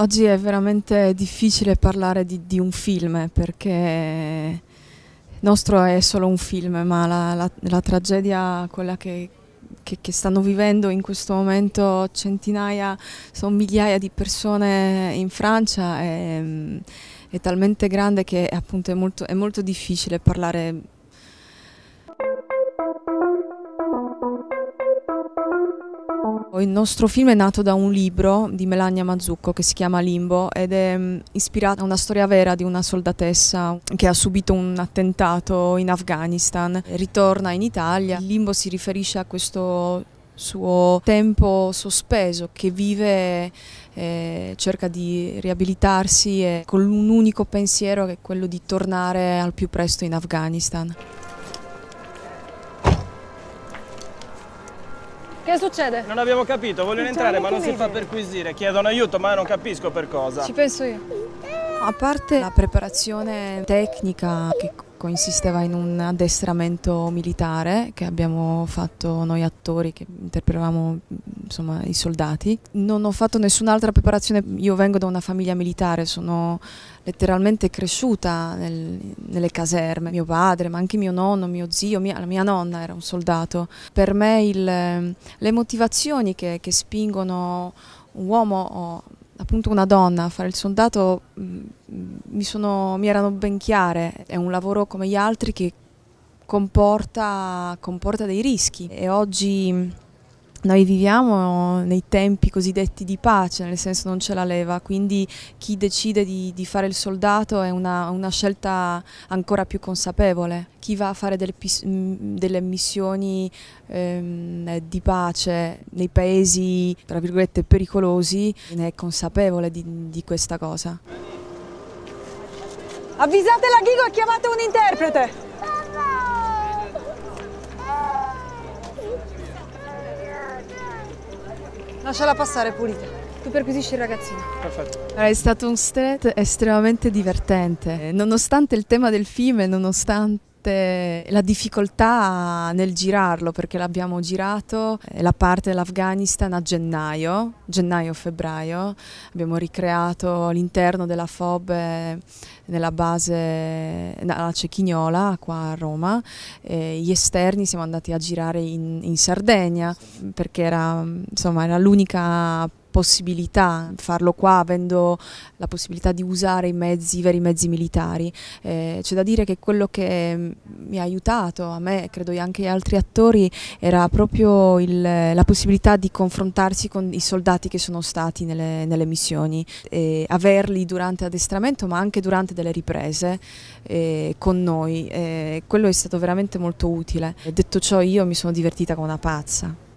Oggi è veramente difficile parlare di, di, un film perché il nostro è solo un film, ma la, la, la tragedia, quella che, che, che, stanno vivendo in questo momento centinaia, sono migliaia di persone in Francia, è, è talmente grande che appunto è molto, è molto difficile parlare Il nostro film è nato da un libro di Melania Mazzucco che si chiama Limbo ed è mm, ispirato a una storia vera di una soldatessa che ha subito un attentato in Afghanistan, ritorna in Italia. Il limbo si riferisce a questo suo tempo sospeso che vive e eh, cerca di riabilitarsi con un unico pensiero che è quello di tornare al più presto in Afghanistan. Che succede? Non abbiamo capito, vogliono non entrare ma non si fa perquisire, chiedono aiuto ma non capisco per cosa. Ci penso io. A parte la preparazione tecnica che consisteva in un addestramento militare che abbiamo fatto noi attori che interpretavamo insomma, i soldati. Non ho fatto nessun'altra preparazione, io vengo da una famiglia militare, sono letteralmente cresciuta nel, nelle caserme, mio padre, ma anche mio nonno, mio zio, mia, la mia nonna era un soldato. Per me il, ehm, le motivazioni che, che spingono un uomo o appunto una donna a fare il soldato mm, mi, sono, mi erano ben chiare, è un lavoro come gli altri che comporta, comporta dei rischi e oggi noi viviamo nei tempi cosiddetti di pace, nel senso non c'è la leva, quindi chi decide di, di fare il soldato è una, una, scelta ancora più consapevole. Chi va a fare delle, mm, delle missioni ehm, di pace nei paesi, tra virgolette, pericolosi, ne è consapevole di, di questa cosa. Avvisate la Ghigo ha chiamato un interprete! Lasciala passare pulita. Tu perquisisci il ragazzino. Perfetto. Allora, è stato un set estremamente divertente. Eh, nonostante il tema del film e nonostante parte, la difficoltà nel girarlo perché l'abbiamo girato eh, la parte dell'Afghanistan a gennaio, gennaio-febbraio, abbiamo ricreato l'interno della FOB eh, nella base a Cechignola qua a Roma, e gli esterni siamo andati a girare in, in Sardegna perché era, insomma, era l'unica possibilità, farlo qua avendo la possibilità di usare i mezzi, i veri mezzi militari. Eh, c'è da dire che quello che mm, mi ha aiutato, a me e credo anche agli altri attori, era proprio il, la possibilità di confrontarsi con i soldati che sono stati nelle, nelle missioni, e averli durante addestramento ma anche durante delle riprese eh, con noi. Eh, quello è stato veramente molto utile. Detto ciò io mi sono divertita come una pazza.